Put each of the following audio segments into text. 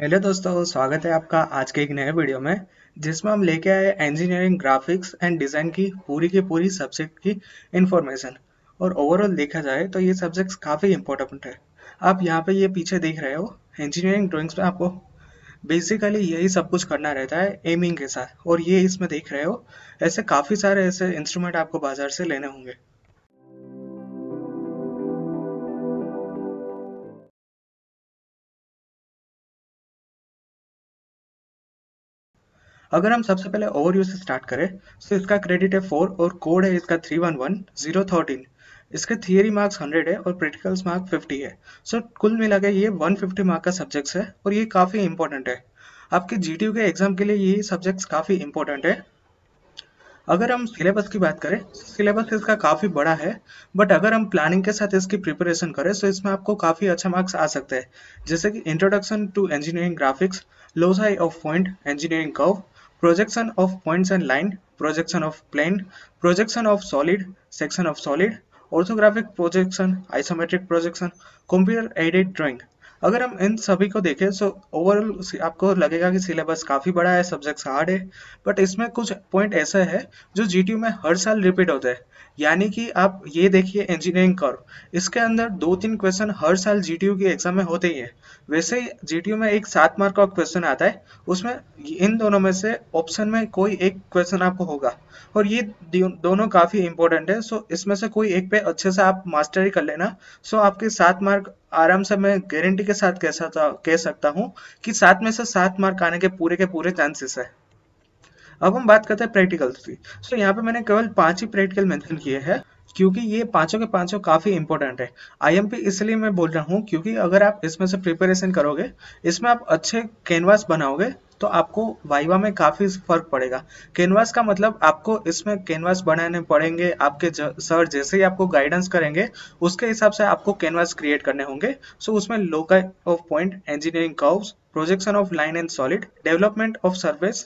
Hello दोस्तों स्वागत है आपका आज के एक नए वीडियो में जिसमें हम लेके आए इंजीनियरिंग ग्राफिक्स एंड डिज़ाइन की पूरी की पूरी सब्जेक्ट की इन्फॉर्मेशन और ओवरऑल देखा जाए तो ये सब्जेक्ट्स काफ़ी इंपॉर्टेंट है आप यहाँ पे ये पीछे देख रहे हो इंजीनियरिंग ड्राइंग्स में आपको बेसिकली यही सब कुछ करना रहता है एमिंग के साथ और ये इसमें देख रहे हो ऐसे काफ़ी सारे ऐसे इंस्ट्रूमेंट आपको बाज़ार से लेने होंगे अगर हम सबसे पहले ओवर से स्टार्ट करें तो इसका क्रेडिट है फोर और कोड है इसका three one one zero thirteen इसके थियरी मार्क्स हंड्रेड है और प्रैक्टिकल्स मार्क फिफ्टी है सो कुल मिला के ये वन फिफ्टी मार्क का सब्जेक्ट्स है और ये काफ़ी इंपॉर्टेंट है आपके जी के एग्जाम के लिए ये सब्जेक्ट्स काफ़ी इंपॉर्टेंट है अगर हम सिलेबस की बात करें सिलेबस इसका काफ़ी बड़ा है बट अगर हम प्लानिंग के साथ इसकी प्रिपरेशन करें तो इसमें आपको काफ़ी अच्छा मार्क्स आ सकते हैं जैसे कि introduction to engineering graphics locus of point engineering curve projection of points and line, projection of plane, projection of solid, section of solid, orthographic projection, isometric projection, computer aided drawing. अगर हम इन सभी को देखें तो ओवरऑल आपको लगेगा कि syllabus काफ़ी बड़ा है सब्जेक्ट्स हार्ड है बट इसमें कुछ पॉइंट ऐसा है जो जी में हर साल रिपीट होता है यानी कि आप ये देखिए इंजीनियरिंग कर्व इसके अंदर दो तीन क्वेश्चन हर साल जी की एग्जाम में होते ही है वैसे ही जी में एक सात मार्क का क्वेश्चन आता है उसमें इन दोनों में से ऑप्शन में कोई एक क्वेश्चन आपको होगा और ये दोनों काफ़ी इंपॉर्टेंट है सो इसमें से कोई एक पे अच्छे से आप मास्टरी कर लेना सो आपके सात मार्क आराम से मैं गारंटी के साथ कह सकता कह सकता हूँ कि सात में से सात मार्क आने के पूरे के पूरे चांसेस है अब हम बात करते हैं प्रैक्टिकल की सो यहाँ पे मैंने केवल पांच ही प्रैक्टिकल मेंशन किए हैं क्योंकि ये पांचों के पांचों काफी इंपॉर्टेंट है आईएमपी इसलिए मैं बोल रहा हूँ क्योंकि अगर आप इसमें से प्रिपरेशन करोगे इसमें आप अच्छे कैनवास बनाओगे तो आपको वाइवा में काफ़ी फर्क पड़ेगा कैनवास का मतलब आपको इसमें कैनवास बनाने पड़ेंगे आपके सर जैसे ही आपको गाइडेंस करेंगे उसके हिसाब से आपको कैनवास क्रिएट करने होंगे सो उसमें locus of point engineering curves projection of line and solid development of surface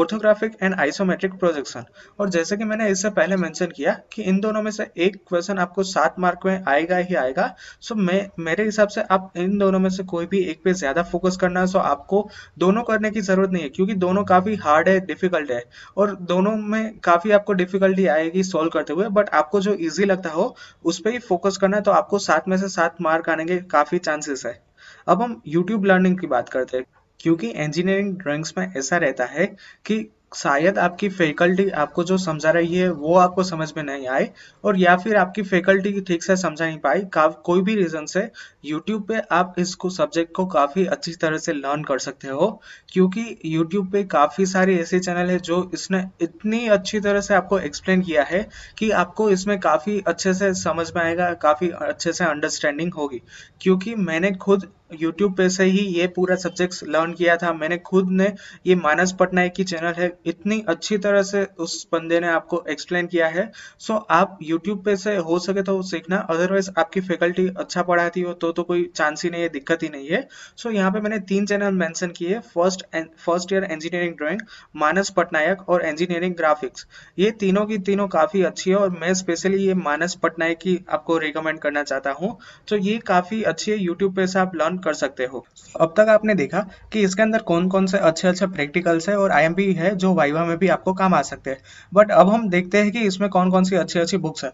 orthographic and isometric projection और जैसे कि मैंने इससे पहले मेंशन किया कि इन दोनों में से एक क्वेश्चन आपको सात मार्क में आएगा ही आएगा सो मैं मेरे हिसाब से आप इन दोनों में से कोई भी एक पे ज्यादा फोकस करना है सो आपको दोनों करने की जरूरत नहीं है क्योंकि दोनों काफी हार्ड है डिफिकल्ट है और दोनों में काफी आपको डिफिकल्टी आएगी सॉल्व करते हुए बट आपको जो ईजी लगता हो उस पर ही फोकस करना है तो आपको सात में से सात मार्क आने के काफी चांसेस है अब हम यूट्यूब लर्निंग की बात करते हैं क्योंकि इंजीनियरिंग ड्राइंग्स में ऐसा रहता है कि शायद आपकी फैकल्टी आपको जो समझा रही है वो आपको समझ में नहीं आए और या फिर आपकी फैकल्टी ठीक से समझा नहीं पाई कोई भी रीजन से यूट्यूब पे आप इसको सब्जेक्ट को काफी अच्छी तरह से लर्न कर सकते हो क्योंकि यूट्यूब पे काफी सारे ऐसे चैनल है जो इसने इतनी अच्छी तरह से आपको एक्सप्लेन किया है कि आपको इसमें काफी अच्छे से समझ में आएगा काफी अच्छे से अंडरस्टैंडिंग होगी क्योंकि मैंने खुद यूट्यूब पे से ही ये पूरा सब्जेक्ट लर्न किया था मैंने खुद ने ये मानस पटनायक की चैनल है इतनी अच्छी तरह से उस बंदे ने आपको एक्सप्लेन किया है सो आप यूट्यूब पे से हो सके तो सीखना अदरवाइज आपकी फैकल्टी अच्छा पढ़ाती हो तो तो कोई चांस ही नहीं है दिक्कत ही नहीं है सो यहाँ पे मैंने तीन चैनल मेंशन किए first first year engineering drawing Manas Patnaik और इंजीनियरिंग ग्राफिक्स ये तीनों की तीनों काफी अच्छी है और मैं स्पेशली ये मानस पटनायक की आपको रिकमेंड करना चाहता हूँ तो ये काफी अच्छी है यूट्यूब पे से आप लर्न कर सकते हो अब तक आपने देखा कि इसके अंदर कौन कौन से अच्छे अच्छे प्रैक्टिकल्स है और आई है जो वाइवा में भी आपको काम आ सकते हैं बट अब हम देखते हैं कि इसमें कौन कौन सी अच्छी अच्छी बुक्स है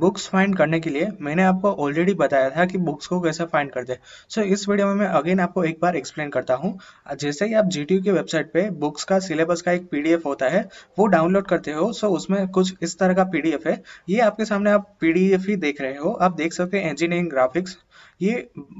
बुक्स फाइंड करने के लिए मैंने आपको ऑलरेडी बताया था कि बुक्स को कैसे फाइंड करते हैं सो इस वीडियो में मैं अगेन आपको एक बार एक्सप्लेन करता हूँ जैसे ही आप जी टी की वेबसाइट पे बुक्स का सिलेबस का एक पीडीएफ होता है वो डाउनलोड करते हो सो उसमें कुछ इस तरह का पीडीएफ है ये आपके सामने आप पी ही देख रहे हो आप देख सकते हैं इंजीनियरिंग ग्राफिक्स ये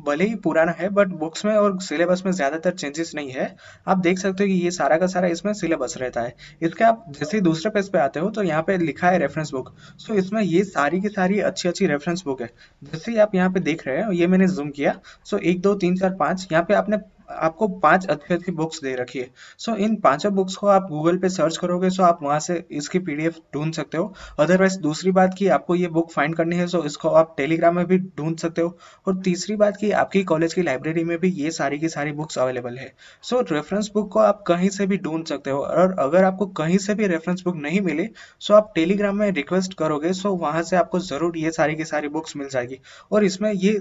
भले ही पुराना है बट बुक्स में और सिलेबस में ज़्यादातर चेंजेस नहीं है आप देख सकते हो कि ये सारा का सारा इसमें सिलेबस रहता है इसके आप जैसे ही दूसरे पेज पे आते हो तो यहाँ पे लिखा है रेफरेंस बुक सो इसमें ये सारी की सारी अच्छी अच्छी रेफरेंस बुक है जैसे ही आप यहाँ पे देख रहे हो ये मैंने जूम किया सो एक दो तीन चार पाँच यहाँ पे आपने आपको पांच अद्भुत की बुक्स दे रखी है सो so, इन पांचों बुक्स को आप गूगल पे सर्च करोगे सो आप वहां से इसकी पीडीएफ ढूंढ सकते हो अदरवाइज दूसरी बात की आपको ये बुक फाइंड करनी है सो so इसको आप टेलीग्राम में भी ढूंढ सकते हो और तीसरी बात की आपकी कॉलेज की लाइब्रेरी में भी ये सारी की सारी बुक्स अवेलेबल है सो so, रेफरेंस बुक को आप कहीं से भी ढूंढ सकते हो और अगर आपको कहीं से भी रेफरेंस बुक नहीं मिले सो आप टेलीग्राम में रिक्वेस्ट करोगे सो वहां से आपको जरूर ये सारी की सारी बुक्स मिल जाएगी और इसमें ये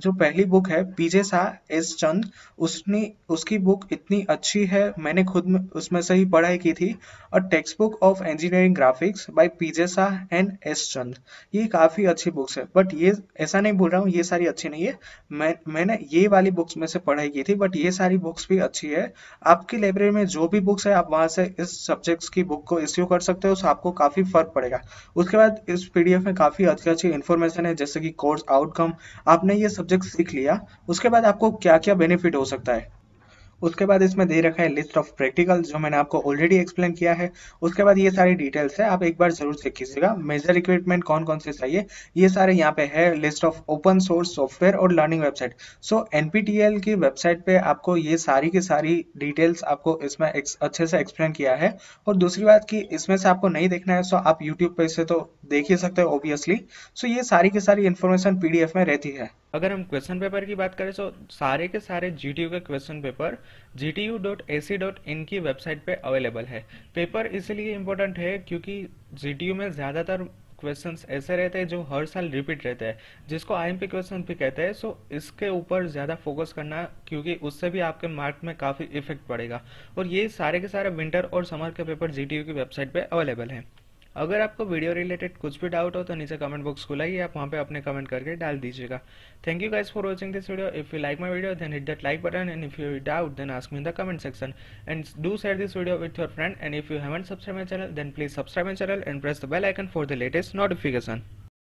जो पहली बुक है पीजे शाह एस चंद उसमें इतनी उसकी बुक इतनी अच्छी है मैंने खुद में उसमें से ही पढ़ाई की थी और text book of engineering graphics by P J Shah and S Chand ये काफ़ी अच्छी बुक्स है बट ये ऐसा नहीं बोल रहा हूँ ये सारी अच्छी नहीं है मैं मैंने ये वाली बुक्स में से पढ़ाई की थी बट ये सारी बुक्स भी अच्छी है आपकी लाइब्रेरी में जो भी बुक्स है आप वहाँ से इस सब्जेक्ट्स की बुक को इश्यू कर सकते हो आपको काफ़ी फ़र्क पड़ेगा उसके बाद इस पी में काफ़ी अच्छी अच्छी इन्फॉर्मेशन है जैसे कि कोर्स आउटकम आपने ये सब्जेक्ट सीख लिया उसके बाद आपको क्या क्या बेनिफिट हो सकता है उसके बाद इसमें दे रखा है लिस्ट ऑफ प्रैक्टिकल जो मैंने आपको ऑलरेडी एक्सप्लेन किया है उसके बाद ये सारी डिटेल्स है आप एक बार जरूर से कीजिएगा मेजर इक्विपमेंट कौन कौन से चाहिए ये सारे यहाँ पे है list of open source software और लर्निंग वेबसाइट सो एनपीटीएल की वेबसाइट पे आपको ये सारी की सारी डिटेल्स आपको इसमें अच्छे से एक्सप्लेन किया है और दूसरी बात कि इसमें से आपको नहीं देखना है सो आप यूट्यूब पे से तो देख ही सकते हो ऑब्वियसली सो ये सारी की सारी इन्फॉर्मेशन पीडीएफ में रहती है अगर हम क्वेश्चन पेपर की बात करें तो सारे के सारे जी के क्वेश्चन पेपर जी की वेबसाइट पे अवेलेबल है पेपर इसलिए इम्पोर्टेंट है क्योंकि जी में ज़्यादातर क्वेश्चन ऐसे रहते हैं जो हर साल रिपीट रहते हैं जिसको आई क्वेश्चन भी कहते हैं सो इसके ऊपर ज़्यादा फोकस करना क्योंकि उससे भी आपके मार्क में काफ़ी इफेक्ट पड़ेगा और ये सारे के सारे विंटर और समर के पेपर जी की वेबसाइट पर अवेलेबल हैं अगर आपको वीडियो रिलेटेड कुछ भी डाउट हो तो नीचे कमेंट बॉक्स खुला ही आप वहाँ पे अपने कमेंट करके डाल दीजिएगा thank you guys for watching this video if you like my video then hit that like button and if you doubt then ask me in the comment section and do share this video with your friend and if you haven't subscribe my channel then please subscribe my channel and press the bell icon for the latest notification